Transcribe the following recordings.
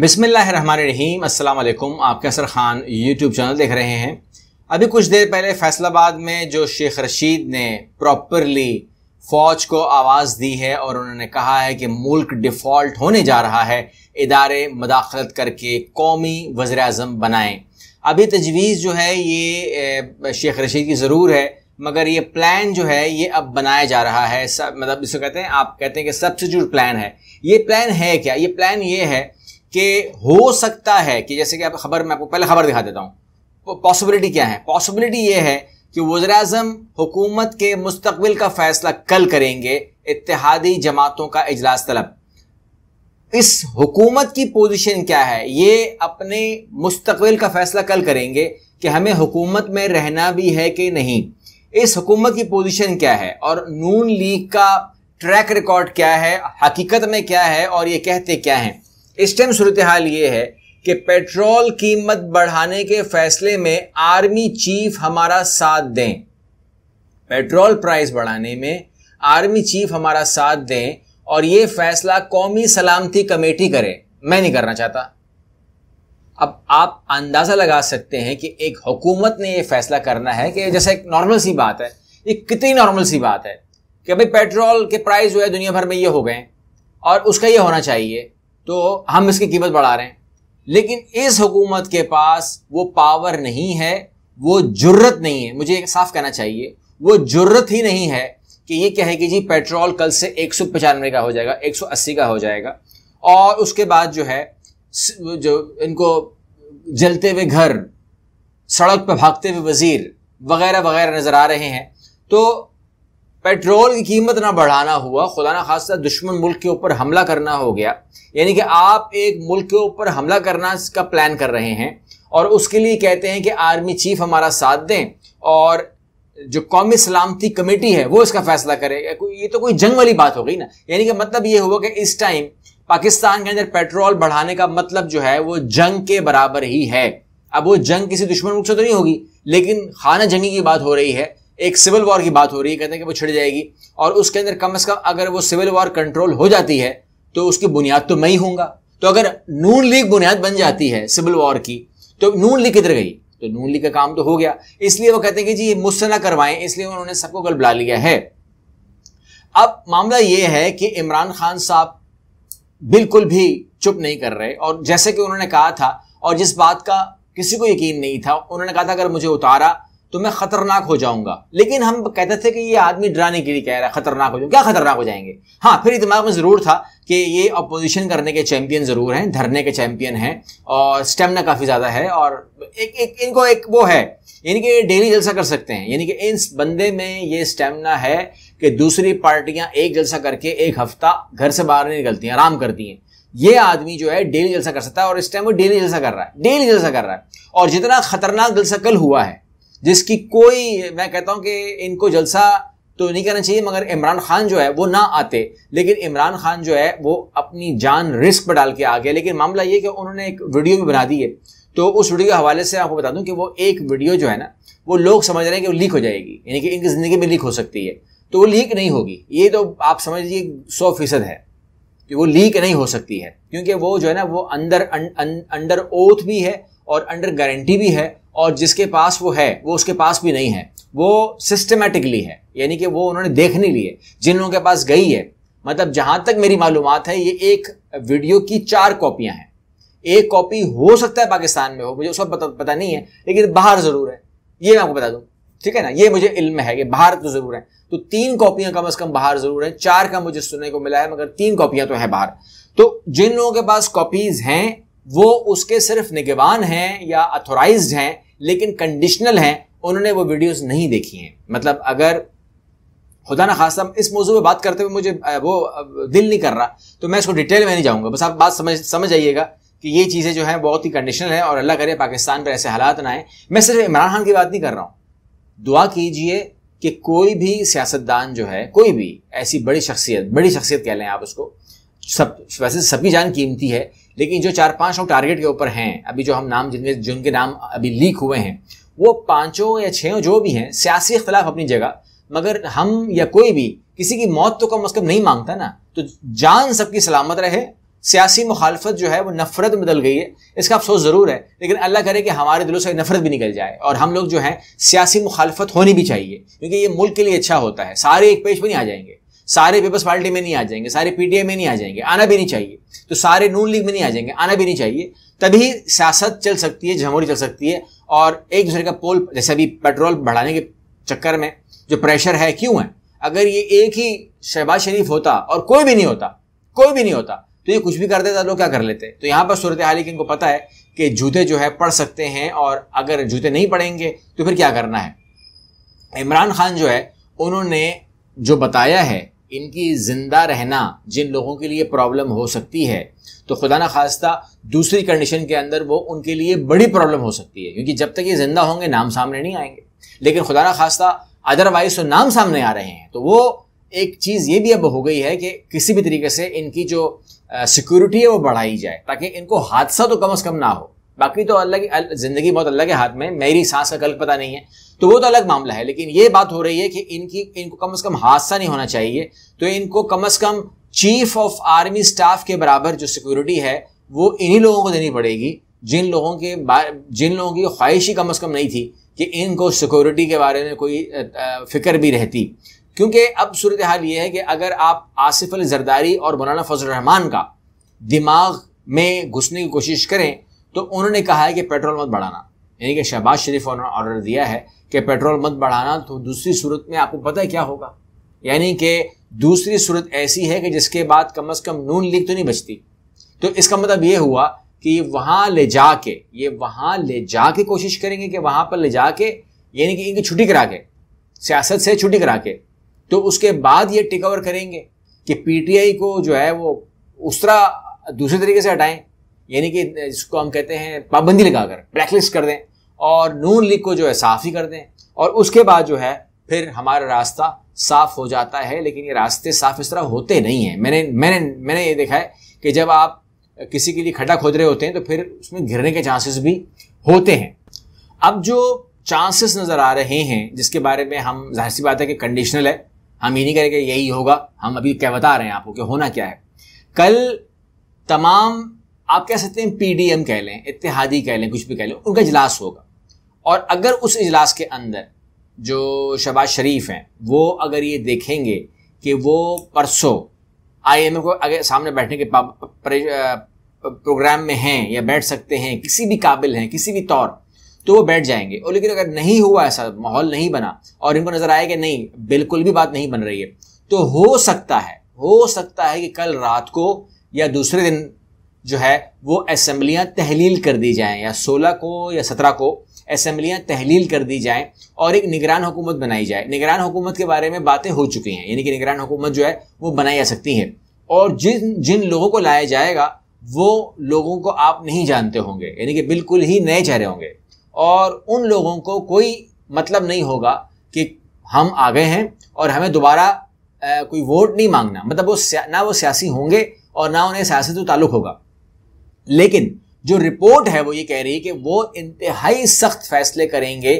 बिसमीम वालेकुम आप कैसर ख़ान यूट्यूब चैनल देख रहे हैं अभी कुछ देर पहले फैसलाबाद में जो शेख रशीद ने प्रॉपरली फ़ौज को आवाज़ दी है और उन्होंने कहा है कि मुल्क डिफ़ॉल्ट होने जा रहा है इदारे मदाखलत करके कौमी वज़र अजम बनाएँ अभी तजवीज़ जो है ये शेख रशीद की ज़रूर है मगर ये प्लान जो है ये अब बनाया जा रहा है सब मतलब जिसको कहते हैं आप कहते हैं कि सब्सिट्यूट प्लान है ये प्लान है क्या ये प्लान ये है कि हो सकता है कि जैसे कि आप खबर मैं आपको पहले खबर दिखा देता हूँ पॉसिबिलिटी क्या है पॉसिबिलिटी ये है कि वजर अजम हुकूमत के मुस्तबिल का फैसला कल करेंगे इतिहादी जमातों का इजलास तलब इस हुकूमत की पोजीशन क्या है ये अपने मुस्तबिल का फैसला कल करेंगे कि हमें हुकूमत में रहना भी है कि नहीं इस हुकूमत की पोजीशन क्या है और नून लीग का ट्रैक रिकॉर्ड क्या है हकीकत में क्या है और ये कहते क्या हैं इस टाइम सूरत हाल ये है कि पेट्रोल कीमत बढ़ाने के फैसले में आर्मी चीफ हमारा साथ दें पेट्रोल प्राइस बढ़ाने में आर्मी चीफ हमारा साथ दें और ये फैसला कौमी सलामती कमेटी करे मैं नहीं करना चाहता अब आप अंदाज़ा लगा सकते हैं कि एक हुकूमत ने यह फैसला करना है कि जैसे एक नॉर्मल सी बात है ये कितनी नॉर्मल सी बात है कि भाई पेट्रोल के प्राइस जो है दुनिया भर में ये हो गए और उसका ये होना चाहिए तो हम इसकी कीमत बढ़ा रहे हैं लेकिन इस हुकूमत के पास वो पावर नहीं है वो जुर्रत नहीं है मुझे एक साफ कहना चाहिए वो जुर्रत ही नहीं है कि ये कहे कि जी पेट्रोल कल से एक का हो जाएगा अस्सी का हो जाएगा और उसके बाद जो है जो इनको जलते हुए घर सड़क पर भागते हुए वजीर वगैरह वगैरह नज़र आ रहे हैं तो पेट्रोल की कीमत ना बढ़ाना हुआ खुदा ना खासा दुश्मन मुल्क के ऊपर हमला करना हो गया यानी कि आप एक मुल्क के ऊपर हमला करना का प्लान कर रहे हैं और उसके लिए कहते हैं कि आर्मी चीफ हमारा साथ दें और जो कौमी सलामती कमेटी है वो इसका फैसला करेगा ये तो कोई जंग वाली बात हो गई ना यानी कि मतलब ये हुआ कि इस टाइम पाकिस्तान के अंदर पेट्रोल बढ़ाने का मतलब जो है वो जंग के बराबर ही है अब वो जंग किसी दुश्मन मुल्क से तो नहीं होगी लेकिन खाना जंगी की बात हो रही है एक सिविल वॉर की बात हो रही है कहते हैं कि वो छिड़ जाएगी और उसके अंदर कम से कम अगर वो सिविल वॉर कंट्रोल हो जाती है तो उसकी बुनियाद तो मैं ही हूंगा तो अगर नून लीग बुनियाद बन जाती है सिविल वॉर की तो नून लीग किधर गई तो नून लीग का काम तो हो गया इसलिए वो कहते हैं कि जी मुझसे ना करवाएं इसलिए उन्होंने सबको गल बुला लिया है अब मामला यह है कि इमरान खान साहब बिल्कुल भी चुप नहीं कर रहे और जैसे कि उन्होंने कहा था और जिस बात का किसी को यकीन नहीं था उन्होंने कहा था अगर मुझे उतारा तो मैं खतरनाक हो जाऊंगा लेकिन हम कहते थे कि ये आदमी डराने के लिए कह रहा है खतरनाक हो जाऊंगा क्या खतरनाक हो जाएंगे हाँ फिर दिमाग में ज़रूर था कि ये अपोजिशन करने के चैंपियन ज़रूर हैं धरने के चैंपियन हैं और स्टेमिना काफ़ी ज़्यादा है और एक एक इनको एक वो है यानी कि डेली जलसा कर सकते हैं यानी कि इन बंदे में ये स्टेमिना है कि दूसरी पार्टियां एक जलसा करके एक हफ्ता घर से बाहर नहीं निकलती आराम करती हैं ये आदमी जो है डेली जलसा कर सकता है और इस टाइम वो डेली जलसा कर रहा है डेली जलसा कर रहा है और जितना खतरनाक जलसा कल हुआ है जिसकी कोई मैं कहता हूं कि इनको जलसा तो नहीं करना चाहिए मगर इमरान खान जो है वो ना आते लेकिन इमरान खान जो है वो अपनी जान रिस्क पर डाल के आ गया लेकिन मामला ये कि उन्होंने एक वीडियो भी बना दी है तो उस वीडियो के हवाले से आपको बता दूं कि वो एक वीडियो जो है ना वो लोग समझ रहे हैं कि वो लीक हो जाएगी यानी कि इनकी ज़िंदगी में लीक हो सकती है तो वो लीक नहीं होगी ये तो आप समझ लीजिए सौ फीसद है कि वो लीक नहीं हो सकती है क्योंकि वो जो है ना वो अंदर अं, अं, अंडर ओथ भी है और अंडर गारंटी भी है और जिसके पास वो है वो उसके पास भी नहीं है वो सिस्टमेटिकली है यानी कि वो उन्होंने देख नहीं लिए जिन लोगों के पास गई है मतलब जहां तक मेरी मालूम है ये एक वीडियो की चार कॉपियां हैं एक कॉपी हो सकता है पाकिस्तान में हो मुझे उस पता पता नहीं है लेकिन बाहर ज़रूर है ये मैं आपको बता दूं ठीक है ना ये मुझे इल्म है कि बाहर तो ज़रूर है तो तीन कॉपियां कम अज़ कम बाहर ज़रूर है चार का मुझे सुनने को मिला है मगर तीन कॉपियां तो है बाहर तो जिन लोगों के पास कॉपीज़ हैं वो उसके सिर्फ निगवान हैं या अथोराइज हैं लेकिन कंडीशनल हैं उन्होंने वो वीडियोस नहीं देखी हैं मतलब अगर खुदा ना खासा इस मौजू पर बात करते हुए मुझे वो दिल नहीं कर रहा तो मैं इसको डिटेल में नहीं जाऊँगा बस आप बात समझ समझ आइएगा कि ये चीज़ें जो हैं बहुत ही कंडीशनल है और अल्लाह करे पाकिस्तान पर ऐसे हालात ना आए मैं सिर्फ इमरान खान की बात नहीं कर रहा हूँ दुआ कीजिए कि कोई भी सियासतदान जो है कोई भी ऐसी बड़ी शख्सियत बड़ी शख्सियत कह लें आप उसको सब वैसे सबकी जान कीमती है लेकिन जो चार पांच लोग टारगेट के ऊपर हैं अभी जो हम नाम जिनमें जिनके नाम अभी लीक हुए हैं वो पांचों या छहों जो भी हैं सियासी इख्तलाफ अपनी जगह मगर हम या कोई भी किसी की मौत तो कम अज कम नहीं मांगता ना तो जान सबकी सलामत रहे सियासी मुखालफत जो है वो नफरत में बदल गई है इसका अफसोस ज़रूर है लेकिन अल्लाह करे कि हमारे दिलों से नफरत भी निकल जाए और हम लोग जो है सियासी मुखालफत होनी भी चाहिए क्योंकि ये मुल्क के लिए अच्छा होता है सारे एक पेश भी नहीं आ जाएंगे सारे पीपल्स पार्टी में नहीं आ जाएंगे सारे पीटीए में नहीं आ जाएंगे आना भी नहीं चाहिए तो सारे नून लीग में नहीं आ जाएंगे आना भी नहीं चाहिए तभी सियासत चल सकती है झमोरी चल सकती है और एक दूसरे का पोल जैसे अभी पेट्रोल बढ़ाने के चक्कर में जो प्रेशर है क्यों है अगर ये एक ही शहबाज शरीफ होता और कोई भी नहीं होता कोई भी नहीं होता तो ये कुछ भी कर देता तो लोग क्या कर लेते तो यहाँ पर सूरत हाल इनको पता है कि जूते जो है पढ़ सकते हैं और अगर जूते नहीं पड़ेंगे तो फिर क्या करना है इमरान खान जो है उन्होंने जो बताया है इनकी ज़िंदा रहना जिन लोगों के लिए प्रॉब्लम हो सकती है तो खुदा न खास्ता दूसरी कंडीशन के अंदर वो उनके लिए बड़ी प्रॉब्लम हो सकती है क्योंकि जब तक ये ज़िंदा होंगे नाम सामने नहीं आएंगे लेकिन खुदा न खास्ता अदरवाइज तो नाम सामने आ रहे हैं तो वो एक चीज़ ये भी अब हो गई है कि किसी भी तरीके से इनकी जो सिक्योरिटी है वो बढ़ाई जाए ताकि इनको हादसा तो कम अज़ कम ना हो बाकी तो अल्लाह की ज़िंदगी बहुत अल्लाह के हाथ में मेरी सांस का कल पता नहीं है तो वो तो अलग मामला है लेकिन ये बात हो रही है कि इनकी इनको कम से कम हादसा नहीं होना चाहिए तो इनको कम से कम चीफ ऑफ आर्मी स्टाफ के बराबर जो सिक्योरिटी है वो इन्हीं लोगों को देनी पड़ेगी जिन लोगों के जिन लोगों की ख्वाहिश ही कम अज़ कम नहीं थी कि इनको सिक्योरिटी के बारे में कोई फिक्र भी रहती क्योंकि अब सूरत हाल ये है कि अगर आप आसिफ अली जरदारी और मौलाना फजल रहमान का दिमाग में घुसने की कोशिश करें तो उन्होंने कहा है कि पेट्रोल मत बढ़ाना यानी कि शहबाज शरीफ ने ऑर्डर दिया है कि पेट्रोल मत बढ़ाना तो दूसरी सूरत में आपको पता है क्या होगा यानी कि दूसरी सूरत ऐसी है कि जिसके बाद कम अज़ कम नून लीग तो नहीं बचती तो इसका मतलब ये हुआ कि वहां ले जाके ये वहां ले जाके कोशिश करेंगे कि वहां पर ले जाके यानी कि इनकी छुट्टी करा के सियासत से छुट्टी करा के तो उसके बाद ये टेक ओवर करेंगे कि पीटीआई को जो है वो उस तरह दूसरे तरीके से हटाएं यानी कि इसको हम कहते हैं पाबंदी लगाकर ब्लैकलिस्ट कर दें और नून लीग को जो है साफ ही कर दें और उसके बाद जो है फिर हमारा रास्ता साफ हो जाता है लेकिन ये रास्ते साफ इस तरह होते नहीं हैं मैंने मैंने मैंने ये देखा है कि जब आप किसी के लिए खड्डा खोद रहे होते हैं तो फिर उसमें घिरने के चांसेस भी होते हैं अब जो चांसेस नज़र आ रहे हैं जिसके बारे में हम जाहिर सी बात है कि कंडीशनल है हम ये नहीं करेंगे यही होगा हम अभी क्या बता रहे हैं आपको कि होना क्या है कल तमाम आप कह सकते हैं पीडीएम कह लें इतिहादी कह लें कुछ भी कह लें उनका इजलास होगा और अगर उस इजलास के अंदर जो शहबाज शरीफ हैं वो अगर ये देखेंगे कि वो परसों आईएमएफ को अगर सामने बैठने के प्रोग्राम में हैं या बैठ सकते हैं किसी भी काबिल हैं किसी भी तौर तो वो बैठ जाएंगे और लेकिन अगर नहीं हुआ ऐसा माहौल नहीं बना और इनको नज़र आया कि नहीं बिल्कुल भी बात नहीं बन रही है तो हो सकता है हो सकता है कि कल रात को या दूसरे दिन जो है वो असम्बलियाँ तहलील कर दी जाएँ या सोलह को या सत्रह को असम्बलियाँ तहलील कर दी जाएँ और एक निगरान हुकूमत बनाई जाए निगरान हुकूमत के बारे में बातें हो चुकी हैं यानी कि निगरान हुकूमत जो है वो बनाई जा सकती है और जिन जिन लोगों को लाया जाएगा वो लोगों को आप नहीं जानते होंगे यानी कि बिल्कुल ही नए चेहरे होंगे और उन लोगों को कोई मतलब नहीं होगा कि हम आ गए हैं और हमें दोबारा कोई वोट नहीं मांगना मतलब वो ना वो सियासी होंगे और ना उन्हें सियासत से ताल्लुक होगा लेकिन जो रिपोर्ट है वो ये कह रही है कि वो इंतहाई सख्त फैसले करेंगे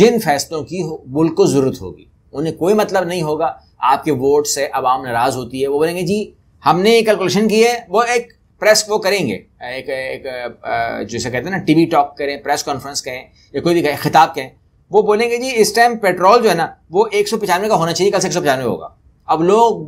जिन फैसलों की मुल्क को ज़रूरत होगी उन्हें कोई मतलब नहीं होगा आपके वोट से आवाम नाराज़ होती है वो बोलेंगे जी हमने ये कैलकुलेशन की है वो एक प्रेस वो करेंगे एक एक जैसे कहते हैं ना टीवी टॉक करें प्रेस कॉन्फ्रेंस कहें या कोई भी खिताब कहें वो बोलेंगे जी इस टाइम पेट्रोल जो है ना वो एक का होना चाहिए कल से एक होगा अब लोग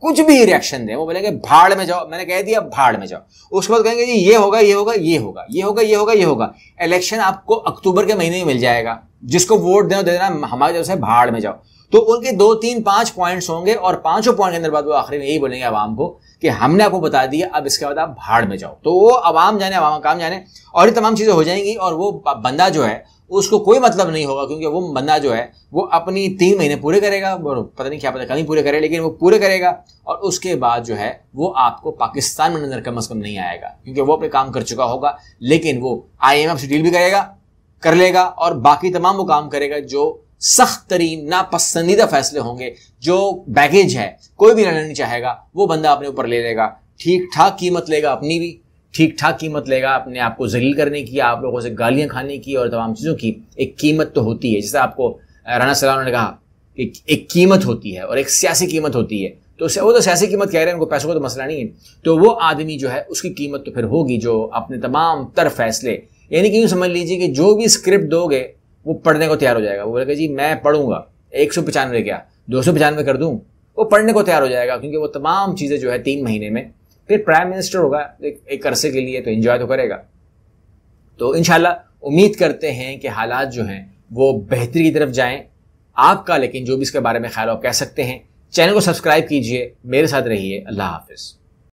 कुछ भी रिएक्शन दे वो बोलेंगे भाड़ में जाओ मैंने कह दिया भाड़ में जाओ उसके बाद कहेंगे जी ये होगा ये होगा ये होगा ये होगा ये होगा ये होगा इलेक्शन आपको अक्टूबर के महीने में मिल जाएगा जिसको वोट देना दे देना हमारी तरफ से भाड़ में जाओ तो उनके दो तीन पांच पॉइंट्स होंगे और पांचों पॉइंट के अंदर बाद वो आखिरी में यही बोलेंगे आवाम को कि हमने आपको बता दिया अब इसके बाद आप भाड़ में जाओ तो वो आवाम जाने आवाम काम जाने और ये तमाम चीज़ें हो जाएंगी और वो बंदा जो है उसको कोई मतलब नहीं होगा क्योंकि वो बंदा जो है वो अपनी तीन महीने पूरे करेगा पता नहीं क्या पता कहीं पूरे करे लेकिन वो पूरे करेगा और उसके बाद जो है वो आपको पाकिस्तान में नज़र कम अज़ कम नहीं आएगा क्योंकि वो अपने काम कर चुका होगा लेकिन वो आई एम एफ से डील भी करेगा कर लेगा और बाकी तमाम वो काम करेगा जो सख्त तरीन नापसंदीदा फैसले होंगे जो बैगेज है कोई भी रहना नहीं चाहेगा वो बंदा अपने ऊपर ले लेगा ठीक ठाक कीमत लेगा अपनी भी ठीक ठाक कीमत लेगा अपने आप को जलील करने की आप लोगों से गालियां खाने की और तमाम चीज़ों की एक कीमत तो होती है जैसे आपको राना सलाम ने कहा कि एक कीमत होती है और एक सियासी कीमत होती है तो वो तो सियासी कीमत कह रहे हैं उनको पैसों को तो मसला नहीं है तो वो आदमी जो है उसकी कीमत तो फिर होगी जो अपने तमाम तर फैसले यानी कि यूँ समझ लीजिए कि जो भी स्क्रिप्ट दोगे वो पढ़ने को तैयार हो जाएगा वो बोलेगा जी मैं पढ़ूंगा एक सौ पचानवे क्या दो सौ पचानवे कर दूँ वो पढ़ने को तैयार हो जाएगा क्योंकि वो तमाम चीज़ें जो है तीन महीने में फिर प्राइम मिनिस्टर होगा एक, एक अरसे के लिए तो इन्जॉय तो करेगा तो इन उम्मीद करते हैं कि हालात जो हैं वो बेहतरी की तरफ जाएं आपका लेकिन जो भी इसके बारे में ख्याल आप कह सकते हैं चैनल को सब्सक्राइब कीजिए मेरे साथ रहिए अल्लाह हाफिज़